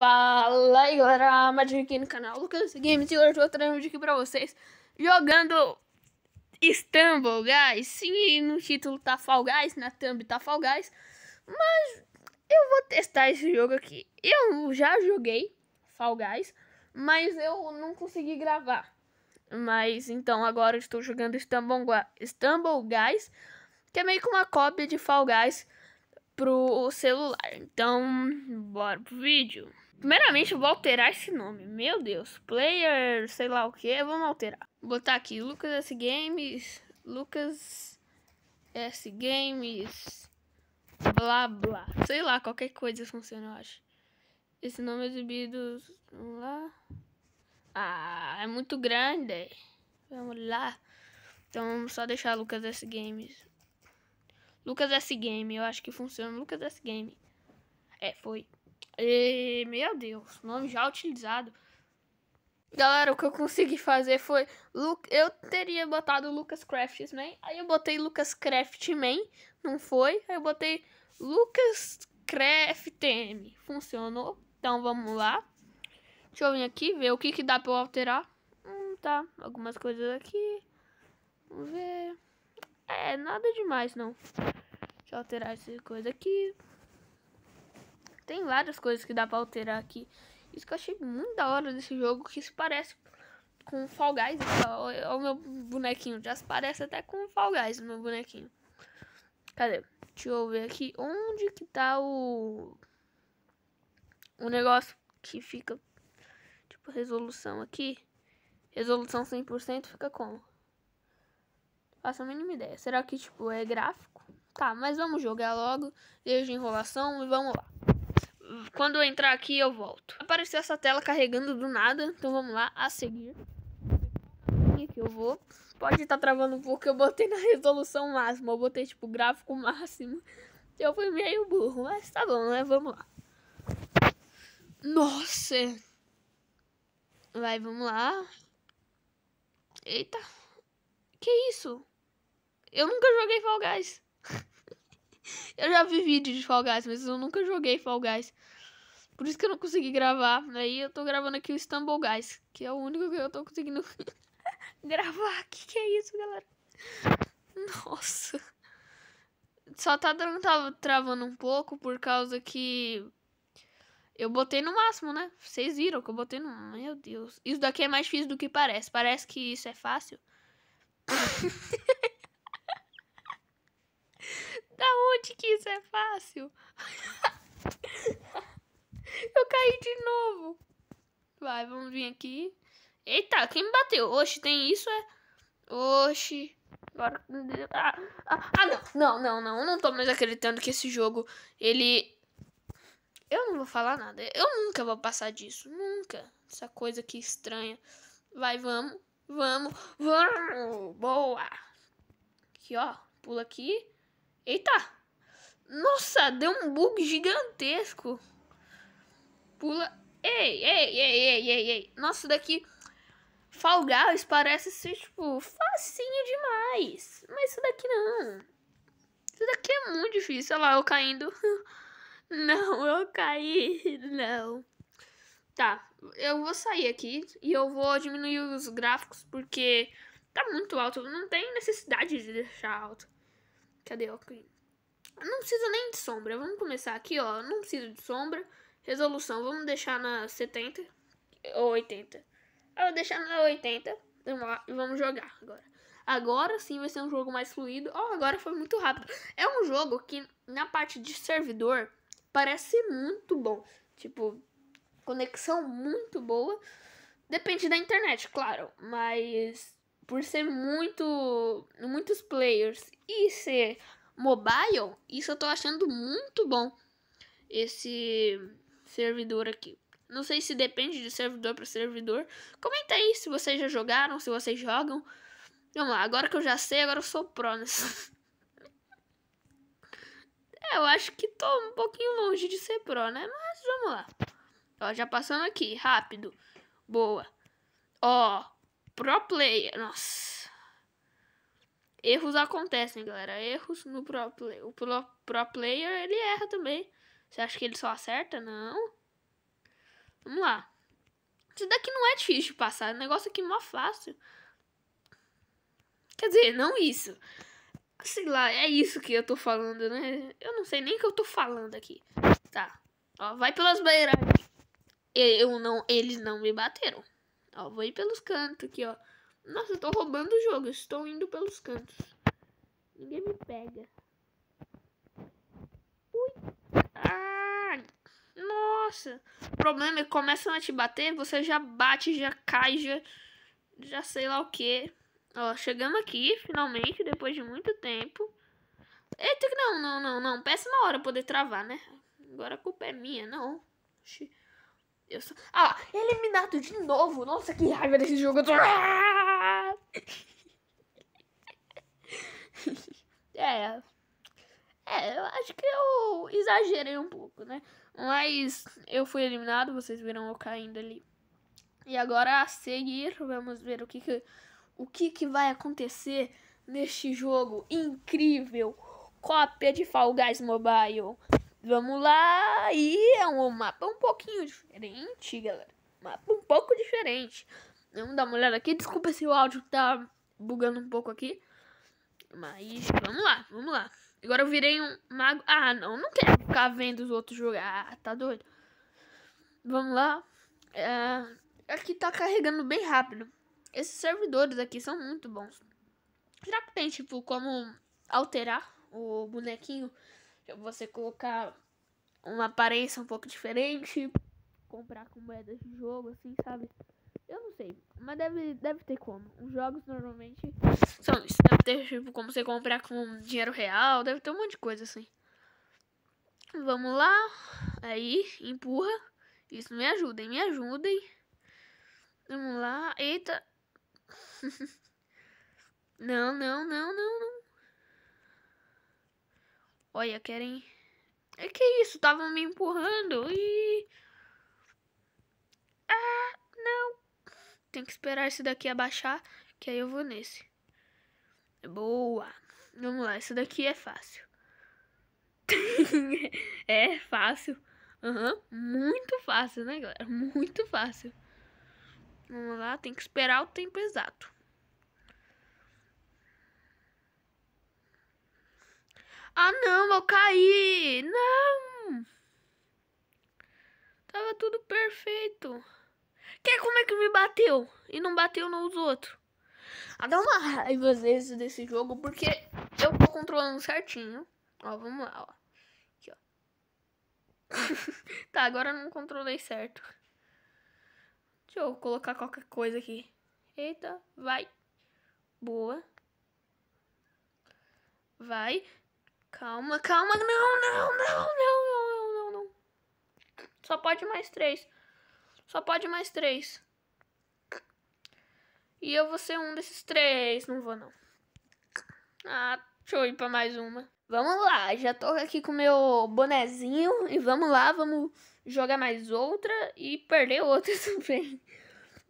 Fala aí galera, Magic aqui no canal Lucas Games e hoje eu trago um vídeo aqui pra vocês Jogando Istanbul Guys Sim, no título tá Fall Guys, na thumb tá Fall Guys Mas eu vou testar esse jogo aqui Eu já joguei Fall Guys Mas eu não consegui gravar Mas então agora eu estou jogando Istanbul, Istanbul Guys Que é meio que uma cópia de Fall Guys pro celular. Então, bora pro vídeo. Primeiramente, vou alterar esse nome. Meu Deus. Player, sei lá o que. Vamos alterar. Vou botar aqui Lucas S Games. Lucas S Games. Blá blá. Sei lá, qualquer coisa funciona, eu acho. Esse nome exibido. Vamos lá. Ah, é muito grande. Vamos lá. Então vamos só deixar Lucas S Games. Lucas S Game, eu acho que funciona. Lucas S Game. É, foi. E, meu Deus, nome já utilizado. Galera, o que eu consegui fazer foi. Eu teria botado Lucas Craftsman. Aí eu botei Lucas Craftman. Não foi. Aí eu botei Lucas Craftm. Funcionou. Então vamos lá. Deixa eu vir aqui ver o que, que dá pra eu alterar. Hum, tá. Algumas coisas aqui. Vamos ver. É, nada demais não. Deixa eu alterar essa coisa aqui. Tem várias coisas que dá pra alterar aqui. Isso que eu achei muito da hora desse jogo, que se parece com Fall Guys. Olha o meu bonequinho, já se parece até com Fall Guys, meu bonequinho. Cadê? Deixa eu ver aqui, onde que tá o... O negócio que fica, tipo, resolução aqui. Resolução 100% fica como? Faço a mínima ideia. Será que, tipo, é gráfico? Tá, mas vamos jogar logo. Desde enrolação e vamos lá quando eu entrar aqui eu volto. Apareceu essa tela carregando do nada, então vamos lá, a seguir. Aqui eu vou. Pode estar tá travando um pouco, eu botei na resolução máxima, eu botei tipo gráfico máximo. Eu fui meio burro, mas tá bom, né? Vamos lá. Nossa! Vai, vamos lá. Eita! Que isso? Eu nunca joguei Fall Guys. Eu já vi vídeo de Fall Guys, mas eu nunca joguei Fall Guys. Por isso que eu não consegui gravar. Aí eu tô gravando aqui o Stumble Guys, que é o único que eu tô conseguindo gravar. Que que é isso, galera? Nossa. Só tá, tá travando um pouco por causa que eu botei no máximo, né? Vocês viram que eu botei no. Meu Deus. Isso daqui é mais difícil do que parece. Parece que isso é fácil. Da onde que isso é fácil? Eu caí de novo. Vai, vamos vir aqui. Eita, quem me bateu? Oxe, tem isso, é? Oxe. Agora... Ah, ah, ah, não, não, não, não. Eu não tô mais acreditando que esse jogo, ele... Eu não vou falar nada. Eu nunca vou passar disso. Nunca. Essa coisa aqui estranha. Vai, vamos. Vamos. Vamos. Boa. Aqui, ó. Pula aqui. Eita! Nossa, deu um bug gigantesco. Pula. Ei, ei, ei, ei, ei, ei. Nossa, daqui. Fall Guys parece ser, tipo, facinho demais. Mas isso daqui não. Isso daqui é muito difícil. Olha lá, eu caindo. Não, eu caí. Não. Tá, eu vou sair aqui e eu vou diminuir os gráficos porque tá muito alto. Não tem necessidade de deixar alto. Cadê, ó? Não precisa nem de sombra. Vamos começar aqui, ó. Não precisa de sombra. Resolução, vamos deixar na 70 ou 80. Eu vou deixar na 80. Vamos lá e vamos jogar agora. Agora sim vai ser um jogo mais fluido. Oh, agora foi muito rápido. É um jogo que na parte de servidor parece muito bom. Tipo, conexão muito boa. Depende da internet, claro, mas por ser muito muitos players e ser mobile, isso eu tô achando muito bom esse servidor aqui. Não sei se depende de servidor para servidor. Comenta aí se vocês já jogaram, se vocês jogam. Vamos lá, agora que eu já sei, agora eu sou pro nessa. é, eu acho que tô um pouquinho longe de ser pro né? Mas vamos lá. Ó, já passando aqui, rápido. Boa. Ó, Pro Player. Nossa. Erros acontecem, galera. Erros no Pro Player. O Pro, pro Player, ele erra também. Você acha que ele só acerta? Não. Vamos lá. Isso daqui não é difícil de passar. É um negócio aqui mó fácil. Quer dizer, não isso. Sei lá, é isso que eu tô falando, né? Eu não sei nem o que eu tô falando aqui. Tá. Ó, vai pelas beiras. Eu não, eles não me bateram. Ó, vou ir pelos cantos aqui, ó. Nossa, eu tô roubando o jogo. estou indo pelos cantos. Ninguém me pega. Ui. Ah! Nossa. O problema é que começam a te bater, você já bate, já cai, já, já sei lá o que. Ó, chegamos aqui, finalmente, depois de muito tempo. Eita, não, não, não, não. Péssima hora poder travar, né? Agora a culpa é minha, não. Oxi. Eu Ah, eliminado de novo. Nossa, que raiva desse jogo. é. É, eu acho que eu exagerei um pouco, né? Mas eu fui eliminado, vocês viram eu caindo ali. E agora a seguir, vamos ver o que, que o que, que vai acontecer neste jogo incrível. Cópia de Fall Guys Mobile. Vamos lá, e é um mapa um pouquinho diferente, galera. Mapa um pouco diferente. Vamos dar uma olhada aqui. Desculpa se o áudio tá bugando um pouco aqui. Mas vamos lá, vamos lá. Agora eu virei um mago. Ah, não, não quero ficar vendo os outros jogar. Ah, tá doido. Vamos lá. É... Aqui tá carregando bem rápido. Esses servidores aqui são muito bons. Será que tem, tipo, como alterar o bonequinho é você colocar uma aparência um pouco diferente, comprar com moedas de jogo, assim, sabe? Eu não sei, mas deve, deve ter como. Os jogos normalmente são isso. Deve ter, tipo, como você comprar com dinheiro real, deve ter um monte de coisa assim. Vamos lá, aí, empurra. Isso, me ajudem, me ajudem. Vamos lá, eita. não, não, não, não, Olha, querem... É que isso, estavam me empurrando e... Ah, não. Tem que esperar esse daqui abaixar, que aí eu vou nesse. Boa. Vamos lá, esse daqui é fácil. é fácil. Uhum. Muito fácil, né, galera? Muito fácil. Vamos lá, tem que esperar o tempo exato. Ah, não, eu caí! Não! Tava tudo perfeito. Quer como é que me bateu? E não bateu nos outros? Ah, dá uma raiva às vezes desse jogo, porque eu tô controlando certinho. Ó, vamos lá, ó. Aqui, ó. tá, agora eu não controlei certo. Deixa eu colocar qualquer coisa aqui. Eita, vai. Boa. Vai. Calma, calma. Não, não, não, não, não, não, não. Só pode mais três. Só pode mais três. E eu vou ser um desses três. Não vou, não. Ah, deixa eu ir pra mais uma. Vamos lá, já tô aqui com meu bonezinho. E vamos lá, vamos jogar mais outra e perder outra também.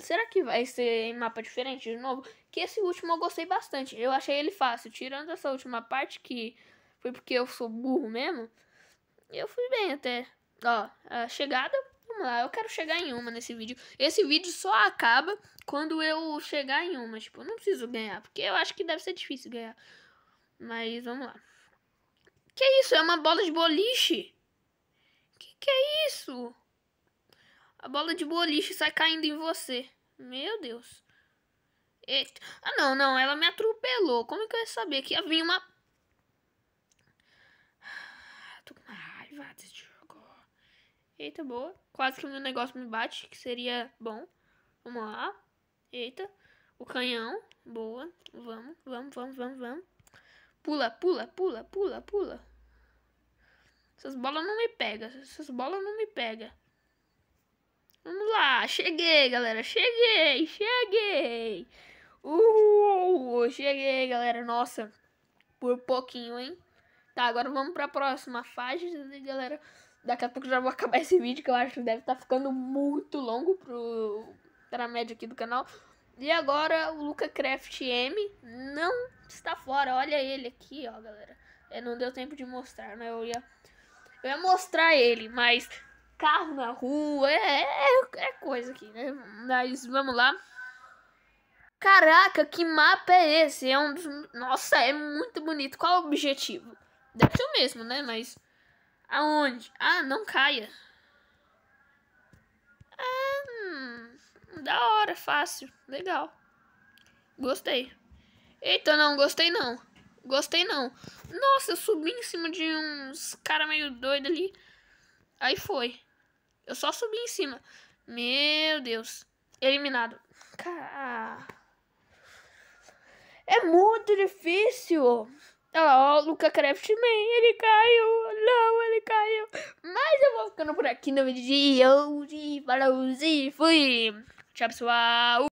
Será que vai ser em mapa diferente de novo? Que esse último eu gostei bastante. Eu achei ele fácil, tirando essa última parte que foi porque eu sou burro mesmo. Eu fui bem até. Ó, a chegada, vamos lá, eu quero chegar em uma nesse vídeo. Esse vídeo só acaba quando eu chegar em uma, tipo, eu não preciso ganhar, porque eu acho que deve ser difícil ganhar. Mas vamos lá. Que isso? É uma bola de boliche? Que que é isso? A bola de boliche sai caindo em você. Meu Deus. Eita. Ah, não, não. Ela me atropelou. Como que eu ia saber que ia vir uma Eita, boa. Quase que o meu negócio me bate, que seria bom. Vamos lá. Eita. O canhão. Boa. Vamos, vamos, vamos, vamos, vamos. Pula, pula, pula, pula, pula. Essas bolas não me pegam. Essas bolas não me pegam. Vamos lá. Cheguei, galera. Cheguei, cheguei. Uhul. Cheguei, galera. Nossa. Por pouquinho, hein? Tá, agora vamos pra próxima fase, galera. Daqui a pouco já vou acabar esse vídeo, que eu acho que deve estar tá ficando muito longo pro... pra média aqui do canal. E agora o LucaCraft M não está fora. Olha ele aqui, ó, galera. É, não deu tempo de mostrar, né? Eu ia, eu ia mostrar ele, mas carro na rua é, é, é coisa aqui, né? Mas vamos lá. Caraca, que mapa é esse? É um dos... Nossa, é muito bonito. Qual o objetivo? Deve ser o mesmo, né? Mas. Aonde? Ah, não caia. Ah, hum, da hora, fácil. Legal. Gostei. Eita, não, gostei não. Gostei não. Nossa, eu subi em cima de uns cara meio doido ali. Aí foi. Eu só subi em cima. Meu Deus. Eliminado. Cara... É muito difícil. Olha lá, ó, o LucaCraft Man, ele caiu. Não, ele caiu. Mas eu vou ficando por aqui no vídeo de hoje. Falou e fui. Tchau, pessoal.